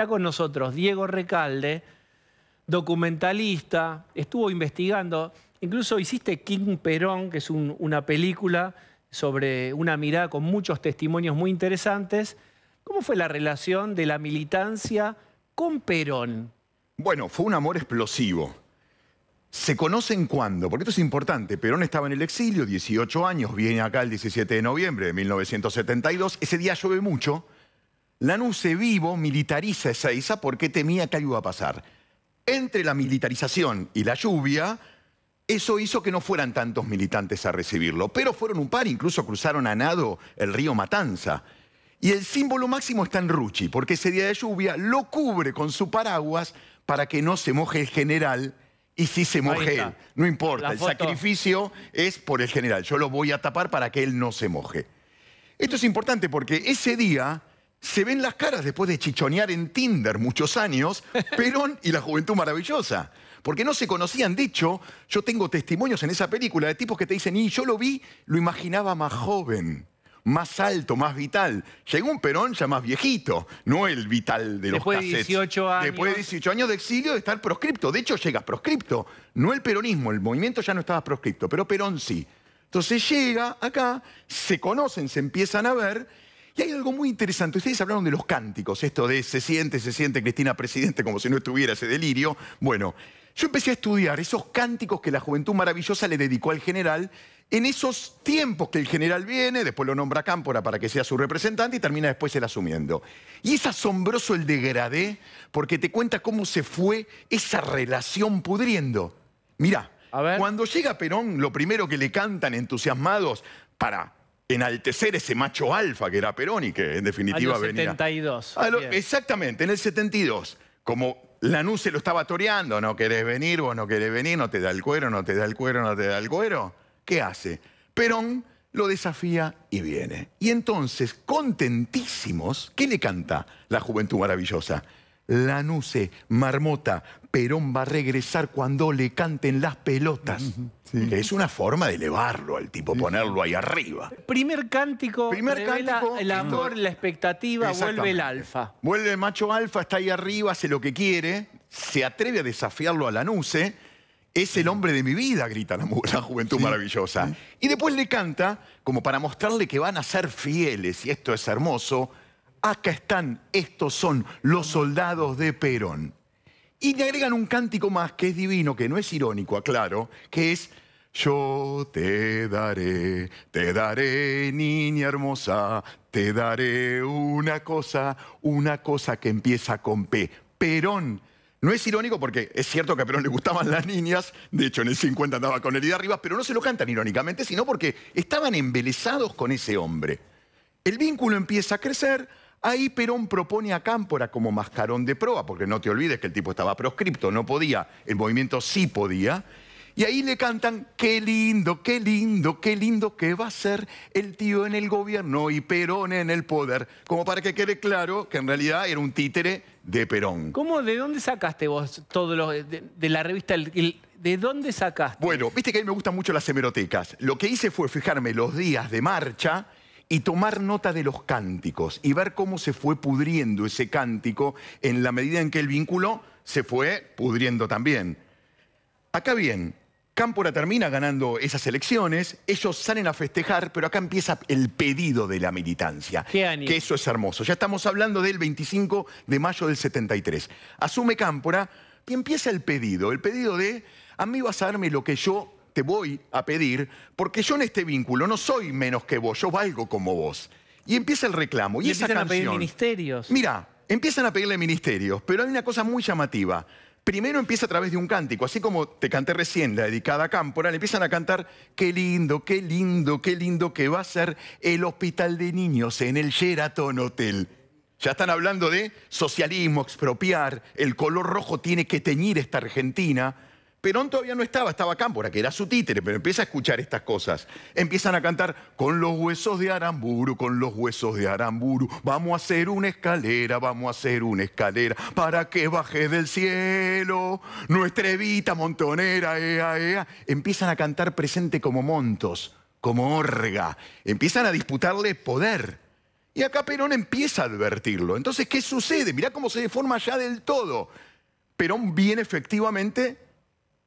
Está con nosotros Diego Recalde, documentalista, estuvo investigando, incluso hiciste King Perón, que es una película sobre una mirada con muchos testimonios muy interesantes. ¿Cómo fue la relación de la militancia con Perón? Bueno, fue un amor explosivo. ¿Se conocen cuándo? Porque esto es importante. Perón estaba en el exilio, 18 años, viene acá el 17 de noviembre de 1972. Ese día llueve mucho, Lanús vivo militariza Ezeiza porque temía que algo iba a pasar. Entre la militarización y la lluvia, eso hizo que no fueran tantos militantes a recibirlo, pero fueron un par, incluso cruzaron a nado el río Matanza. Y el símbolo máximo está en Ruchi, porque ese día de lluvia lo cubre con su paraguas para que no se moje el general. Y si se moje él, no importa, el sacrificio es por el general. Yo lo voy a tapar para que él no se moje. Esto es importante porque ese día se ven las caras después de chichonear en Tinder muchos años, Perón y la Juventud Maravillosa. Porque no se conocían. De hecho, yo tengo testimonios en esa película de tipos que te dicen, y yo lo vi, lo imaginaba más joven, más alto, más vital. Llegó un Perón ya más viejito, no el vital de los cassettes. De 18 años. Después de 18 años de exilio, de estar proscripto. De hecho, llega proscripto. No el peronismo, el movimiento ya no estaba proscripto, pero Perón sí. Entonces llega acá, se conocen, se empiezan a ver y hay algo muy interesante. Ustedes hablaron de los cánticos, esto de se siente, se siente Cristina presidente como si no estuviera ese delirio. Bueno, yo empecé a estudiar esos cánticos que la Juventud Maravillosa le dedicó al general en esos tiempos que el general viene, después lo nombra Cámpora para que sea su representante y termina después él asumiendo. Y es asombroso el degradé porque te cuenta cómo se fue esa relación pudriendo. Mirá, cuando llega Perón, lo primero que le cantan entusiasmados para enaltecer ese macho alfa que era Perón y que en definitiva venía. En el 72. exactamente, en el 72. Como Lanús se lo estaba toreando, no querés venir, vos no querés venir, no te da el cuero, no te da el cuero, no te da el cuero. ¿Qué hace? Perón lo desafía y viene. Y entonces, contentísimos, ¿qué le canta la juventud maravillosa? La nuce, Marmota, Perón va a regresar cuando le canten las pelotas. es una forma de elevarlo al tipo, ponerlo ahí arriba. Primer cántico, Primer el amor, la expectativa, vuelve el alfa. Vuelve el macho alfa, está ahí arriba, hace lo que quiere, se atreve a desafiarlo a La nuce. Es el hombre de mi vida, grita la, juventud maravillosa. Y después le canta, como para mostrarle que van a ser fieles, y esto es hermoso, acá están, estos son los soldados de Perón. Y le agregan un cántico más que es divino, que no es irónico, aclaro, que es yo te daré, te daré, niña hermosa, te daré una cosa, una cosa que empieza con P. Perón. No es irónico porque es cierto que a Perón le gustaban las niñas, de hecho en el 50 andaba con de arriba, pero no se lo cantan irónicamente, sino porque estaban embelesados con ese hombre. El vínculo empieza a crecer, Ahí Perón propone a Cámpora como mascarón de proa, porque no te olvides que el tipo estaba proscripto, no podía, el movimiento sí podía. Y ahí le cantan, qué lindo, qué lindo, qué lindo que va a ser el tío en el gobierno y Perón en el poder. Como para que quede claro que en realidad era un títere de Perón. ¿Cómo, de dónde sacaste vos todos los, de, la revista, de dónde sacaste? Bueno, viste que a mí me gustan mucho las hemerotecas. Lo que hice fue fijarme los días de marcha y tomar nota de los cánticos y ver cómo se fue pudriendo ese cántico en la medida en que el vínculo se fue pudriendo también. Acá bien, Cámpora termina ganando esas elecciones, ellos salen a festejar, pero acá empieza el pedido de la militancia. Que eso es hermoso. Ya estamos hablando del 25 de mayo del 73. Asume Cámpora y empieza el pedido, el pedido de, a mí vas a darme lo que yo te voy a pedir, porque yo en este vínculo no soy menos que vos, yo valgo como vos. Y empieza el reclamo. Y, empiezan a pedir ministerios. Mira, empiezan a pedirle ministerios, pero hay una cosa muy llamativa. Primero empieza a través de un cántico, así como te canté recién, la dedicada a Cámpora, le empiezan a cantar, qué lindo, qué lindo, qué lindo que va a ser el hospital de niños en el Sheraton Hotel. Ya están hablando de socialismo, expropiar, el color rojo tiene que teñir esta Argentina. Perón todavía no estaba, estaba Cámpora, que era su títere, pero empieza a escuchar estas cosas. Empiezan a cantar, con los huesos de Aramburu, con los huesos de Aramburu, vamos a hacer una escalera, vamos a hacer una escalera, para que baje del cielo nuestra evita montonera, ea, ea. Empiezan a cantar presente como montos, como orga. Empiezan a disputarle poder. Y acá Perón empieza a advertirlo. Entonces, ¿qué sucede? Mirá cómo se deforma ya del todo. Perón viene efectivamente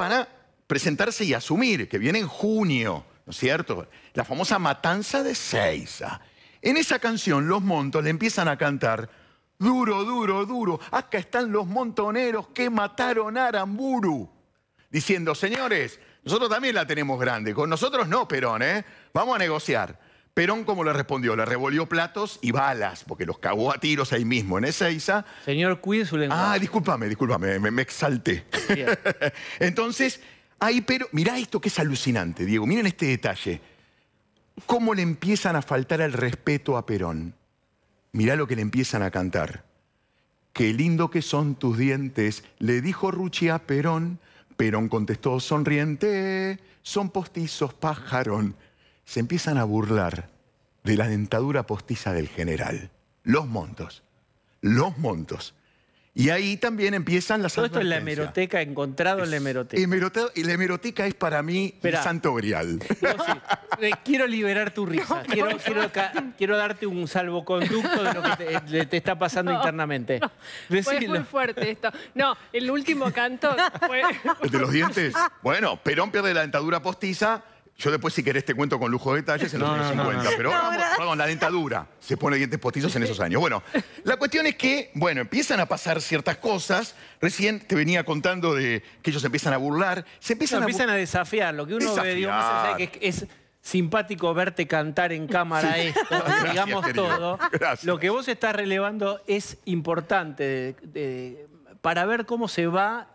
para presentarse y asumir, que viene en junio, ¿no es cierto? La famosa Matanza de Seiza. En esa canción los montos le empiezan a cantar, duro, duro, duro, acá están los montoneros que mataron a Aramburu, diciendo, señores, nosotros también la tenemos grande, con nosotros no, Perón, ¿eh? Vamos a negociar. Perón, ¿cómo le respondió? Le revolvió platos y balas, porque los cagó a tiros ahí mismo, en Ezeiza. Señor, cuide su Ah, discúlpame, discúlpame, me, exalté. Entonces, ahí pero Mirá esto que es alucinante, Diego. Miren este detalle. ¿Cómo le empiezan a faltar el respeto a Perón? Mirá lo que le empiezan a cantar. Qué lindo que son tus dientes, le dijo Ruchi a Perón. Perón contestó sonriente, son postizos pájaro se empiezan a burlar de la dentadura postiza del general. Los montos. Los montos. Y ahí también empiezan las Todo esto es la hemeroteca, encontrado en la hemeroteca. y la hemeroteca es para mí el santo grial. Eh, quiero, liberar tu risa. quiero, darte un salvoconducto de lo que te, está pasando internamente. Fue muy fuerte esto. No, el último canto fue... ¿El de los dientes? Bueno, Perón pierde la dentadura postiza yo después, si querés, te cuento con lujo de detalles en los años 50, pero perdón, la dentadura. Se pone dientes postizos en esos años. Bueno, la cuestión es que, bueno, empiezan a pasar ciertas cosas. Recién te venía contando de que ellos empiezan a burlar. Se empiezan, a, desafiar. Lo que uno ve, digo, más que es, simpático verte cantar en cámara esto, digamos todo. Lo que vos estás relevando es importante para ver cómo se va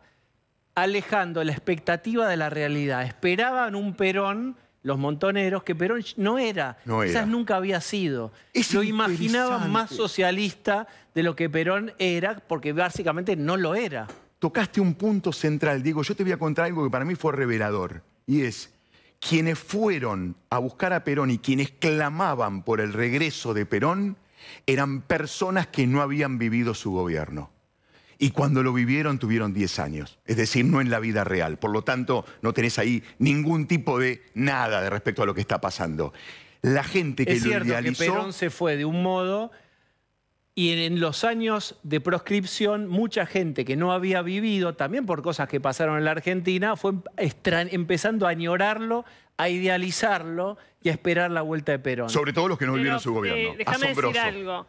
alejando la expectativa de la realidad. Esperaban un Perón los montoneros, que Perón no era, no nunca había sido. lo imaginaban más socialista de lo que Perón era, porque básicamente no lo era. Tocaste un punto central, Diego, yo te voy a contar algo que para mí fue revelador, y es, quienes fueron a buscar a Perón y quienes clamaban por el regreso de Perón, eran personas que no habían vivido su gobierno y cuando lo vivieron tuvieron 10 años, es decir, no en la vida real. Por lo tanto, no tenés ahí ningún tipo de nada de respecto a lo que está pasando. La gente que es lo idealizó... Perón se fue de un modo y en los años de proscripción, mucha gente que no había vivido, también por cosas que pasaron en la Argentina, fue empezando a añorarlo, a idealizarlo y a esperar la vuelta de Perón. Sobre todo los que no vivieron su gobierno. Eh, Asombroso. decir algo.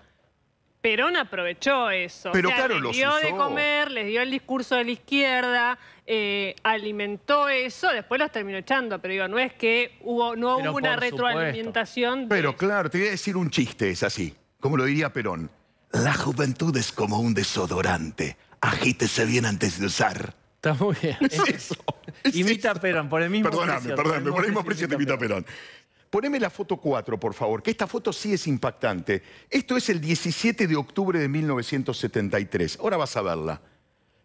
Perón aprovechó eso. Pero les dio de comer, les dio el discurso de la izquierda, eh, alimentó eso, después los terminó echando. Pero digo, no es que hubo, no hubo una retroalimentación. Pero claro, te voy a decir un chiste, es así, como lo diría Perón. La juventud es como un desodorante. Agítese bien antes de usar. Está muy bien. Es imita Perón, por el mismo Perdóname, precio, perdóname, por el mismo precio te imita Perón. Poneme la foto 4, por favor, que esta foto sí es impactante. Esto es el 17 de octubre de 1973. Ahora vas a verla.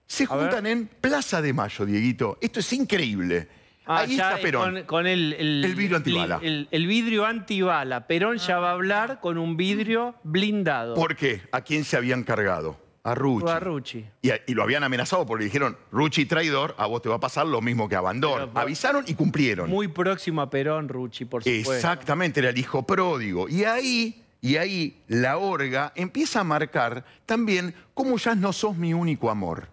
Se juntan en Plaza de Mayo, Dieguito. Esto es increíble. Ah, Ahí está eh, Perón. Con, el, vidrio antibala. El, el, vidrio antibala. Perón ya va a hablar con un vidrio blindado. ¿Por qué? ¿A quién se habían cargado? A Rucci. Y, lo habían amenazado porque le dijeron, Rucci traidor, a vos te va a pasar lo mismo que a Bandor. Avisaron y cumplieron. Muy próximo a Perón, Rucci, por supuesto. Exactamente, era el hijo pródigo. Y ahí, y ahí la orga empieza a marcar también cómo ya no sos mi único amor.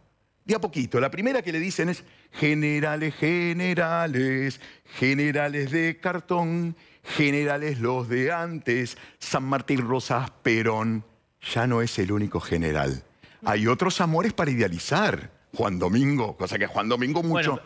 De a poquito, la primera que le dicen es, generales, generales, generales de cartón, generales los de antes, San Martín Rosas Perón. Ya no es el único general hay otros amores para idealizar. Juan Domingo, cosa que Juan Domingo mucho.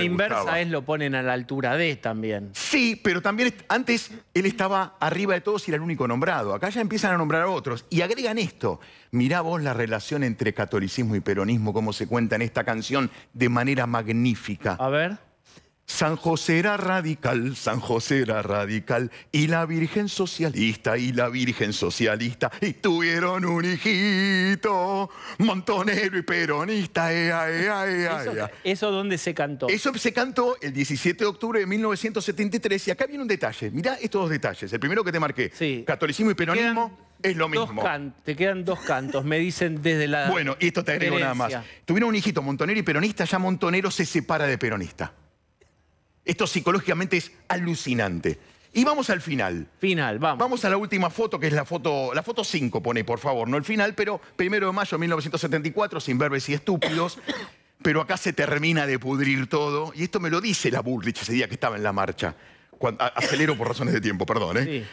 inversa es lo ponen a la altura de también. Sí, pero también antes él estaba arriba de todos y era el único nombrado. Acá ya empiezan a nombrar a otros. Y agregan esto. Mirá vos la relación entre catolicismo y peronismo, cómo se cuenta en esta canción de manera magnífica. A ver. San José era radical, San José era radical, y la Virgen socialista, y la Virgen socialista, y tuvieron un hijito, montonero y peronista, ¿Eso, dónde se cantó? Eso se cantó el 17 de octubre de 1973, y acá viene un detalle, mirá estos dos detalles, el primero que te marqué, catolicismo y peronismo... Es lo mismo. te quedan dos cantos, me dicen desde la... Bueno, y esto te agrego nada más. Tuvieron un hijito montonero y peronista, ya montonero se separa de peronista. Esto psicológicamente es alucinante. Y vamos al final. Final, vamos. Vamos a la última foto, que es la foto la foto 5, pone, por favor, no el final, pero primero de mayo de 1974, sin verbes y estúpidos. pero acá se termina de pudrir todo. Y esto me lo dice la Bullrich ese día que estaba en la marcha. acelero por razones de tiempo, perdón, ¿eh?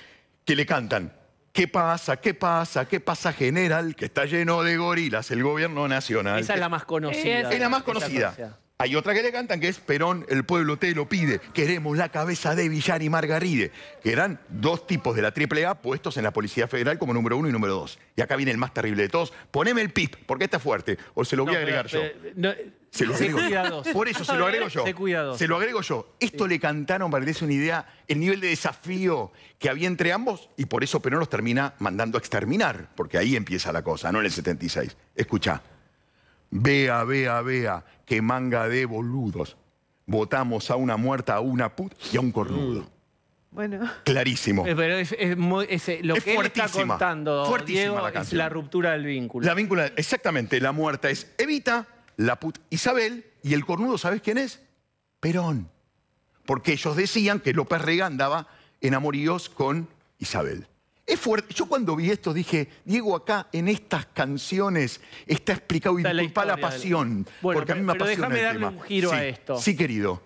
Que le cantan, ¿Qué pasa? ¿Qué pasa? ¿Qué pasa, general? Que está lleno de gorilas el gobierno nacional. Esa es la más conocida. Eh, esa es la más conocida. Hay otra que le cantan que es Perón, el pueblo te lo pide, queremos la cabeza de Villar y Margaride, que eran dos tipos de la AAA puestos en la Policía Federal como número uno y número dos. Y acá viene el más terrible de todos, poneme el PIP, porque está fuerte, o se lo voy a agregar yo. Eh, se lo agrego Por eso se lo agrego yo. Se, lo agrego yo. Esto le cantaron para que una idea el nivel de desafío que había entre ambos y por eso Perón los termina mandando a exterminar, porque ahí empieza la cosa, no en el 76. Escucha. Vea, vea, vea, qué manga de boludos. Votamos a una muerta, a una put y a un cornudo. Mm. Bueno. Clarísimo. Eh, pero es, eh, lo que está contando, Diego, la es la ruptura del vínculo. La víncula, exactamente, la muerta es Evita, la put Isabel y el cornudo, ¿sabes quién es? Perón. Porque ellos decían que López Rega andaba enamoríos con Isabel. Es fuerte. Yo cuando vi esto dije, Diego, acá en estas canciones está explicado y disculpa la, la pasión. porque a mí me pero apasiona déjame darle un giro a esto. Sí, querido.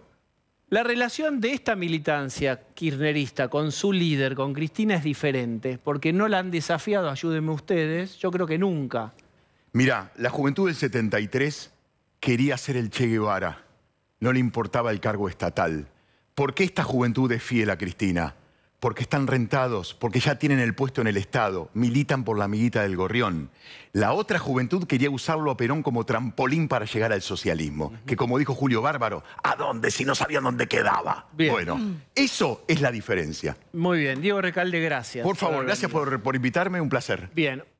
La relación de esta militancia kirchnerista con su líder, con Cristina, es diferente, porque no la han desafiado, ayúdenme ustedes, yo creo que nunca. Mirá, la juventud del 73 quería ser el Che Guevara, no le importaba el cargo estatal. ¿Por qué esta juventud es fiel a Cristina? porque están rentados, porque ya tienen el puesto en el Estado, militan por la amiguita del gorrión. La otra juventud quería usarlo a Perón como trampolín para llegar al socialismo, que como dijo Julio Bárbaro, ¿a dónde si no sabían dónde quedaba? Bueno, mm. eso es la diferencia. Muy bien, Diego Recalde, gracias. Por favor, gracias por, por invitarme, un placer. Bien.